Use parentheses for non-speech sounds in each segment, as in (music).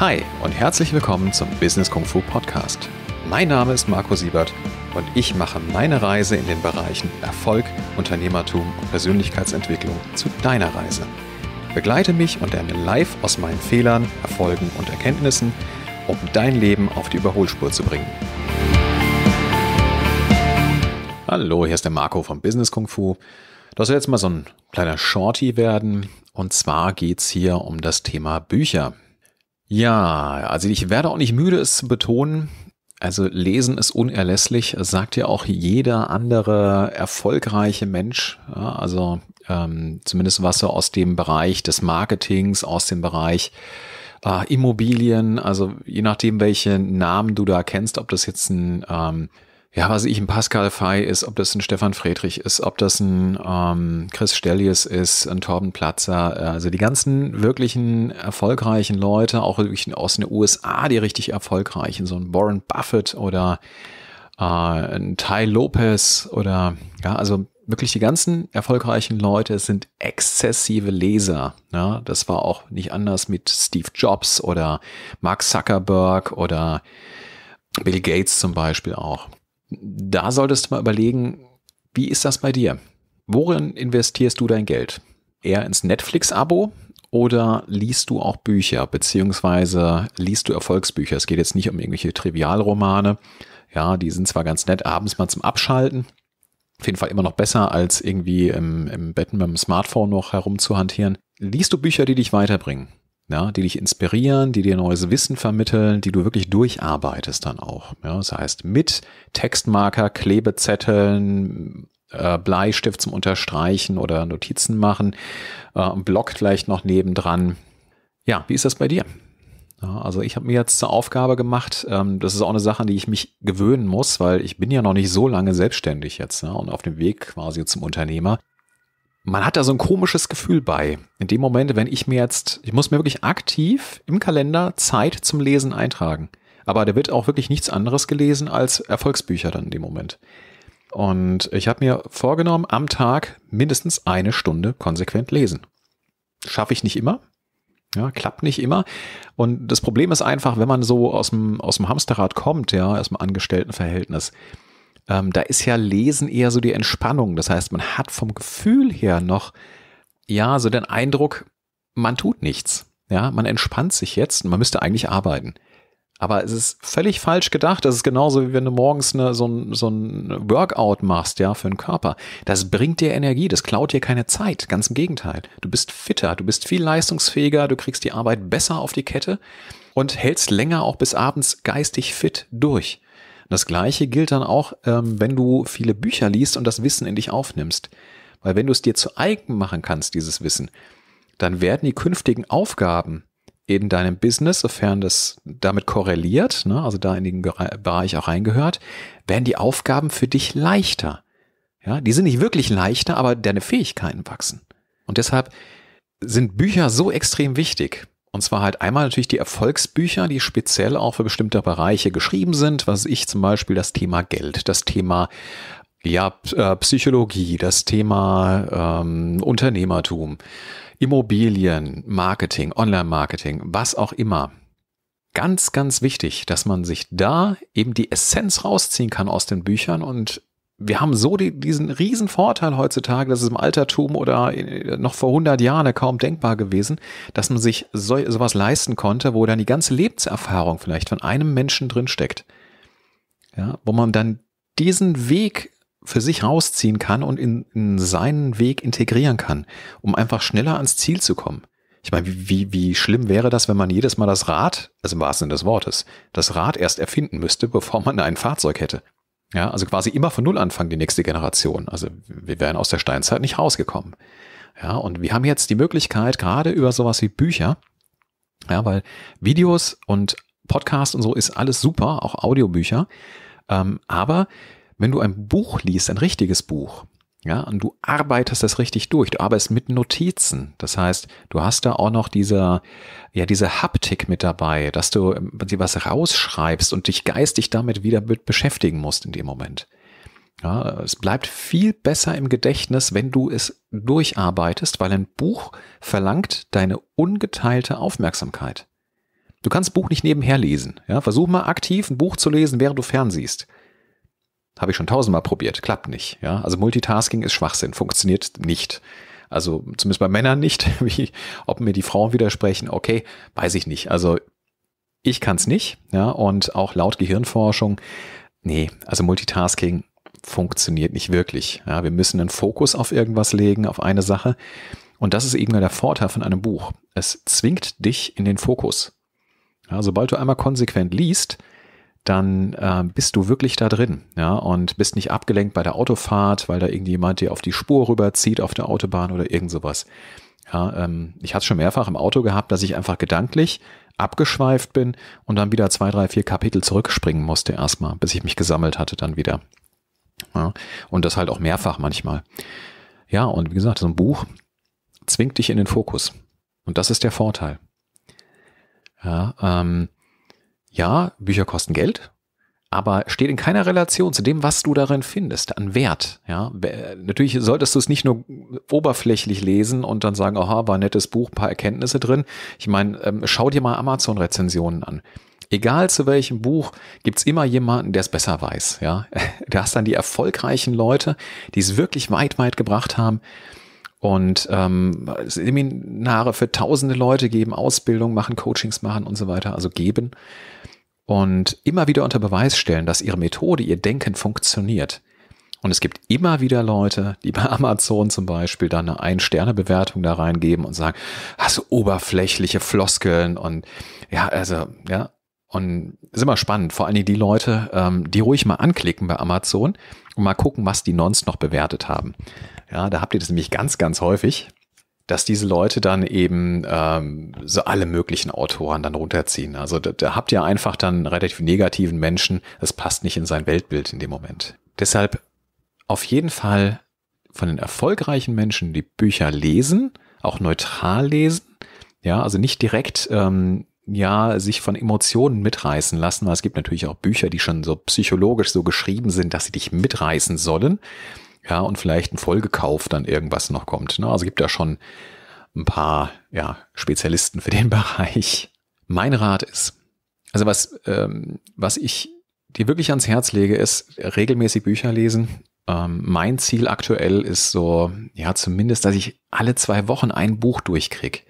Hi und herzlich willkommen zum Business Kung Fu Podcast. Mein Name ist Marco Siebert und ich mache meine Reise in den Bereichen Erfolg, Unternehmertum und Persönlichkeitsentwicklung zu deiner Reise. Begleite mich und lerne live aus meinen Fehlern, Erfolgen und Erkenntnissen, um dein Leben auf die Überholspur zu bringen. Hallo, hier ist der Marco vom Business Kung Fu. Das soll jetzt mal so ein kleiner Shorty werden. Und zwar geht es hier um das Thema Bücher. Ja, also ich werde auch nicht müde, es zu betonen. Also Lesen ist unerlässlich, sagt ja auch jeder andere erfolgreiche Mensch. Ja, also ähm, zumindest was so aus dem Bereich des Marketings, aus dem Bereich äh, Immobilien, also je nachdem, welche Namen du da kennst, ob das jetzt ein ähm, ja, was ich, ein Pascal Fay ist, ob das ein Stefan Friedrich ist, ob das ein ähm, Chris Stellies ist, ein Torben Platzer, äh, also die ganzen wirklichen erfolgreichen Leute, auch wirklich aus den USA, die richtig erfolgreichen, so ein Warren Buffett oder äh, ein Ty Lopez oder ja, also wirklich die ganzen erfolgreichen Leute sind exzessive Leser. Ja, ne? das war auch nicht anders mit Steve Jobs oder Mark Zuckerberg oder Bill Gates zum Beispiel auch da solltest du mal überlegen, wie ist das bei dir? Worin investierst du dein Geld? Eher ins Netflix-Abo oder liest du auch Bücher, beziehungsweise liest du Erfolgsbücher? Es geht jetzt nicht um irgendwelche Trivialromane. Ja, die sind zwar ganz nett, abends mal zum Abschalten. Auf jeden Fall immer noch besser, als irgendwie im, im Bett mit dem Smartphone noch herumzuhantieren. Liest du Bücher, die dich weiterbringen? ja, die dich inspirieren, die dir neues Wissen vermitteln, die du wirklich durcharbeitest dann auch. Ja, das heißt, mit Textmarker, Klebezetteln, äh, Bleistift zum Unterstreichen oder Notizen machen, äh, Block vielleicht noch nebendran. Ja, wie ist das bei dir? Ja, also ich habe mir jetzt zur Aufgabe gemacht, ähm, das ist auch eine Sache, an die ich mich gewöhnen muss, weil ich bin ja noch nicht so lange selbstständig jetzt ne, und auf dem Weg quasi zum Unternehmer man hat da so ein komisches Gefühl bei. In dem Moment, wenn ich mir jetzt, ich muss mir wirklich aktiv im Kalender Zeit zum Lesen eintragen. Aber da wird auch wirklich nichts anderes gelesen als Erfolgsbücher dann in dem Moment. Und ich habe mir vorgenommen, am Tag mindestens eine Stunde konsequent lesen. Schaffe ich nicht immer. Ja, klappt nicht immer. Und das Problem ist einfach, wenn man so aus dem, aus dem Hamsterrad kommt, ja, aus dem Angestelltenverhältnis, ähm, da ist ja Lesen eher so die Entspannung. Das heißt, man hat vom Gefühl her noch, ja, so den Eindruck, man tut nichts. Ja, man entspannt sich jetzt und man müsste eigentlich arbeiten. Aber es ist völlig falsch gedacht. Das ist genauso wie wenn du morgens eine, so, ein, so ein Workout machst, ja, für den Körper. Das bringt dir Energie, das klaut dir keine Zeit. Ganz im Gegenteil. Du bist fitter, du bist viel leistungsfähiger, du kriegst die Arbeit besser auf die Kette und hältst länger auch bis abends geistig fit durch. Das gleiche gilt dann auch, ähm, wenn du viele Bücher liest und das Wissen in dich aufnimmst. Weil wenn du es dir zu eigen machen kannst, dieses Wissen, dann werden die künftigen Aufgaben in deinem Business, sofern das damit korreliert, ne, also da in den Bereich auch reingehört, werden die Aufgaben für dich leichter. Ja, die sind nicht wirklich leichter, aber deine Fähigkeiten wachsen. Und deshalb sind Bücher so extrem wichtig. Und zwar halt einmal natürlich die Erfolgsbücher, die speziell auch für bestimmte Bereiche geschrieben sind. Was ich zum Beispiel das Thema Geld, das Thema ja, äh, Psychologie, das Thema ähm, Unternehmertum, Immobilien, Marketing, Online-Marketing, was auch immer. Ganz, ganz wichtig, dass man sich da eben die Essenz rausziehen kann aus den Büchern und wir haben so die, diesen riesen Vorteil heutzutage, das ist im Altertum oder äh, noch vor 100 Jahren kaum denkbar gewesen, dass man sich so, sowas leisten konnte, wo dann die ganze Lebenserfahrung vielleicht von einem Menschen drin steckt. Ja, wo man dann diesen Weg für sich rausziehen kann und in, in seinen Weg integrieren kann, um einfach schneller ans Ziel zu kommen. Ich meine, wie, wie schlimm wäre das, wenn man jedes Mal das Rad, also im wahrsten Sinne des Wortes, das Rad erst erfinden müsste, bevor man ein Fahrzeug hätte? Ja, also quasi immer von Null anfangen, die nächste Generation. Also wir wären aus der Steinzeit nicht rausgekommen. Ja, und wir haben jetzt die Möglichkeit, gerade über sowas wie Bücher, ja, weil Videos und Podcast und so ist alles super, auch Audiobücher. Ähm, aber wenn du ein Buch liest, ein richtiges Buch, ja, und du arbeitest das richtig durch. Du arbeitest mit Notizen. Das heißt, du hast da auch noch diese, ja, diese Haptik mit dabei, dass du ähm, was rausschreibst und dich geistig damit wieder beschäftigen musst in dem Moment. Ja, es bleibt viel besser im Gedächtnis, wenn du es durcharbeitest, weil ein Buch verlangt deine ungeteilte Aufmerksamkeit. Du kannst Buch nicht nebenher lesen. Ja, versuch mal aktiv ein Buch zu lesen, während du fernsiehst. Habe ich schon tausendmal probiert, klappt nicht. Ja? Also Multitasking ist Schwachsinn, funktioniert nicht. Also zumindest bei Männern nicht. (laughs) Wie, ob mir die Frauen widersprechen, okay, weiß ich nicht. Also ich kann es nicht. Ja? Und auch laut Gehirnforschung, nee, also Multitasking funktioniert nicht wirklich. Ja? Wir müssen einen Fokus auf irgendwas legen, auf eine Sache. Und das ist eben der Vorteil von einem Buch. Es zwingt dich in den Fokus. Ja, sobald du einmal konsequent liest, dann äh, bist du wirklich da drin ja, und bist nicht abgelenkt bei der Autofahrt, weil da irgendjemand dir auf die Spur rüberzieht auf der Autobahn oder irgend sowas. Ja, ähm, ich hatte es schon mehrfach im Auto gehabt, dass ich einfach gedanklich abgeschweift bin und dann wieder zwei, drei, vier Kapitel zurückspringen musste erstmal, bis ich mich gesammelt hatte dann wieder. Ja, und das halt auch mehrfach manchmal. Ja, und wie gesagt, so ein Buch zwingt dich in den Fokus. Und das ist der Vorteil. Ja, ähm, ja, Bücher kosten Geld, aber steht in keiner Relation zu dem, was du darin findest, an Wert. Ja, natürlich solltest du es nicht nur oberflächlich lesen und dann sagen, aha, war ein nettes Buch, ein paar Erkenntnisse drin. Ich meine, ähm, schau dir mal Amazon-Rezensionen an. Egal zu welchem Buch, gibt es immer jemanden, der es besser weiß. Ja, (laughs) du hast dann die erfolgreichen Leute, die es wirklich weit, weit gebracht haben und ähm, Seminare für tausende Leute geben, Ausbildung machen, Coachings machen und so weiter, also geben und immer wieder unter Beweis stellen, dass ihre Methode, ihr Denken funktioniert. Und es gibt immer wieder Leute, die bei (laughs) Amazon zum Beispiel dann eine Ein-Sterne-Bewertung da reingeben und sagen, hast du oberflächliche Floskeln und ja, also, ja, und ist immer spannend, vor allen Dingen die Leute, ähm, die ruhig mal anklicken bei Amazon und mal gucken, was die nonst noch bewertet haben. Ja, da habt ihr das nämlich ganz, ganz häufig, dass diese Leute dann eben ähm, so alle möglichen Autoren dann runterziehen. Also da, da habt ihr einfach dann relativ negativen Menschen, das passt nicht in sein Weltbild in dem Moment. Deshalb auf jeden Fall von den erfolgreichen Menschen, die Bücher lesen, auch neutral lesen, ja, also nicht direkt ähm, ja, sich von Emotionen mitreißen lassen. Weil es gibt natürlich auch Bücher, die schon so psychologisch so geschrieben sind, dass sie dich mitreißen sollen. Ja, und vielleicht ein Folgekauf dann irgendwas noch kommt. Ne? Also gibt da schon ein paar ja, Spezialisten für den (laughs) Bereich. Mein Rat ist, also was, ähm, was ich dir wirklich ans Herz lege, ist regelmäßig Bücher lesen. Ähm, mein Ziel aktuell ist so, ja, zumindest, dass ich alle zwei Wochen ein Buch durchkriege.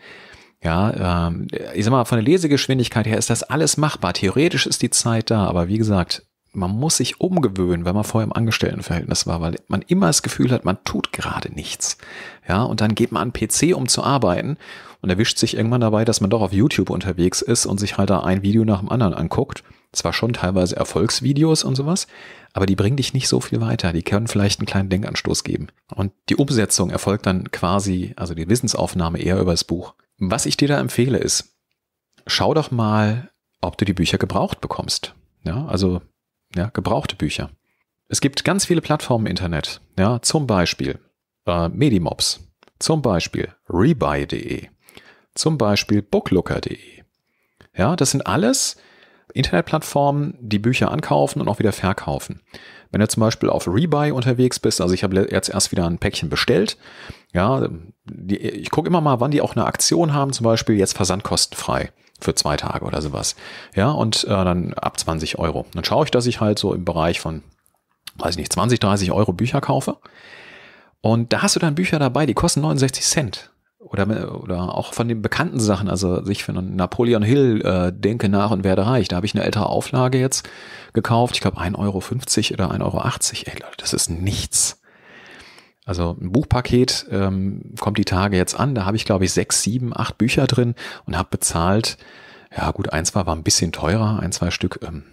Ja, ähm, ich sag mal, von der Lesegeschwindigkeit her ist das alles machbar. Theoretisch ist die Zeit da, aber wie gesagt, man muss sich umgewöhnen, wenn man vorher im Angestelltenverhältnis war, weil man immer das Gefühl hat, man tut gerade nichts. Ja, und dann geht man an PC, um zu arbeiten und erwischt sich irgendwann dabei, dass man doch auf YouTube unterwegs ist und sich halt da ein Video nach dem anderen anguckt. Zwar schon teilweise Erfolgsvideos und sowas, aber die bringen dich nicht so viel weiter. Die können vielleicht einen kleinen Denkanstoß geben. Und die Umsetzung erfolgt dann quasi, also die Wissensaufnahme eher über das Buch. Was ich dir da empfehle ist, schau doch mal, ob du die Bücher gebraucht bekommst. Ja, also ja, gebrauchte Bücher. Es gibt ganz viele Plattformen im Internet, ja, zum Beispiel äh, Medimobs, zum Beispiel rebuy.de, zum Beispiel booklooker.de. Ja, das sind alles Internetplattformen die Bücher ankaufen und auch wieder verkaufen. Wenn du zum Beispiel auf Rebuy unterwegs bist, also ich habe jetzt erst wieder ein Päckchen bestellt, ja, die, ich gucke immer mal, wann die auch eine Aktion haben, zum Beispiel jetzt versandkostenfrei für zwei Tage oder sowas. Ja, und äh, dann ab 20 Euro. Dann schaue ich, dass ich halt so im Bereich von, weiß ich nicht, 20, 30 Euro Bücher kaufe. Und da hast du dann Bücher dabei, die kosten 69 Cent oder, oder auch von den bekannten Sachen, also sich finde Napoleon Hill, äh, Denke nach und werde reich. Da habe ich eine ältere Auflage jetzt gekauft. Ich glaube 1,50 Euro oder 1,80 Euro. Ey Leute, das ist nichts. Also ein Buchpaket ähm, kommt die Tage jetzt an. Da habe ich, glaube ich, sechs, sieben, acht Bücher drin und habe bezahlt. Ja gut, ein, zwei war ein bisschen teurer, ein, zwei Stück ähm,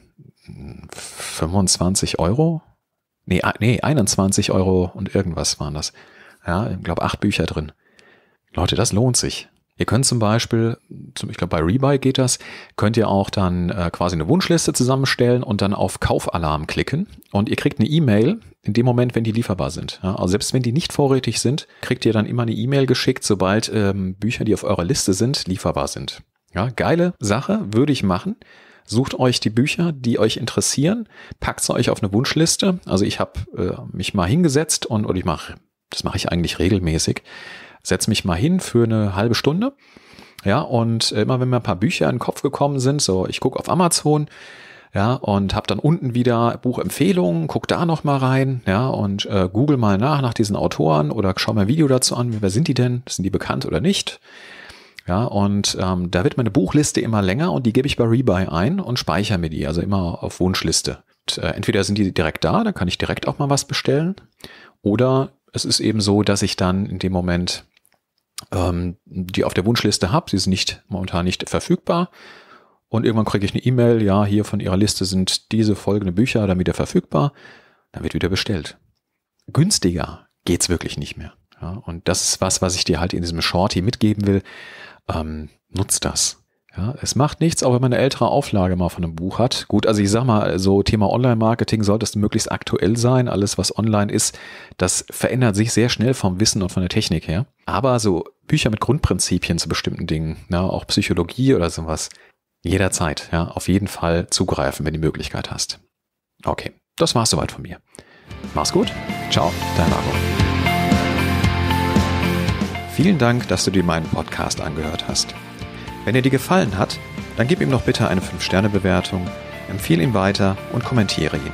25 Euro. Nee, nee, 21 Euro und irgendwas waren das. Ja, ich glaube, acht Bücher drin. Leute, das lohnt sich. Ihr könnt zum Beispiel, ich glaube bei Rebuy geht das, könnt ihr auch dann äh, quasi eine Wunschliste zusammenstellen und dann auf Kaufalarm klicken und ihr kriegt eine E-Mail in dem Moment, wenn die lieferbar sind. also selbst wenn die nicht vorrätig sind, kriegt ihr dann immer eine E-Mail geschickt, sobald ähm, Bücher, die auf eurer Liste sind, lieferbar sind. Ja, geile Sache, würde ich machen. Sucht euch die Bücher, die euch interessieren, packt sie euch auf eine Wunschliste. Also ich habe äh, mich mal hingesetzt und oder ich mache, das mache ich eigentlich regelmäßig setze mich mal hin für eine halbe Stunde. Ja, und äh, immer wenn mir ein paar Bücher in den Kopf gekommen sind, so ich gucke auf Amazon, ja, und habe dann unten wieder Buchempfehlungen, guck da nochmal rein, ja, und äh, google mal nach nach diesen Autoren oder schau mir ein Video dazu an, wer sind die denn, sind die bekannt oder nicht? Ja, und ähm, da wird meine Buchliste immer länger und die gebe ich bei Rebuy ein und speichere mir die, also immer auf Wunschliste. Und, äh, entweder sind die direkt da, dann kann ich direkt auch mal was bestellen, oder es ist eben so, dass ich dann in dem Moment ähm, die auf der Wunschliste habe. Sie ist nicht momentan nicht verfügbar. Und irgendwann kriege ich eine E-Mail, ja, hier von Ihrer Liste sind diese folgenden Bücher dann wieder verfügbar. Dann wird wieder bestellt. Günstiger geht's wirklich nicht mehr. Ja, und das ist was, was ich dir halt in diesem Short hier mitgeben will. Ähm, nutz das. Ja, es macht nichts, auch wenn man eine ältere Auflage mal von einem Buch hat. Gut, also ich sag mal, so Thema Online-Marketing solltest du möglichst aktuell sein. Alles, was online ist, das verändert sich sehr schnell vom Wissen und von der Technik her. Aber so Bücher mit Grundprinzipien zu bestimmten Dingen, ja, auch Psychologie oder sowas, jederzeit, ja, auf jeden Fall zugreifen, wenn du die Möglichkeit hast. Okay, das war's soweit von mir. Mach's gut. Ciao, dein Marco. Vielen Dank, dass du dir meinen Podcast angehört hast. Wenn er dir gefallen hat, dann gib ihm doch bitte eine 5-Sterne-Bewertung, empfehle ihn weiter und kommentiere ihn.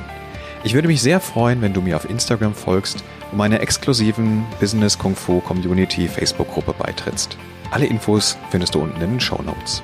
Ich würde mich sehr freuen, wenn du mir auf Instagram folgst und meiner exklusiven Business Kung Fu Community Facebook-Gruppe beitrittst. Alle Infos findest du unten in den Show Notes.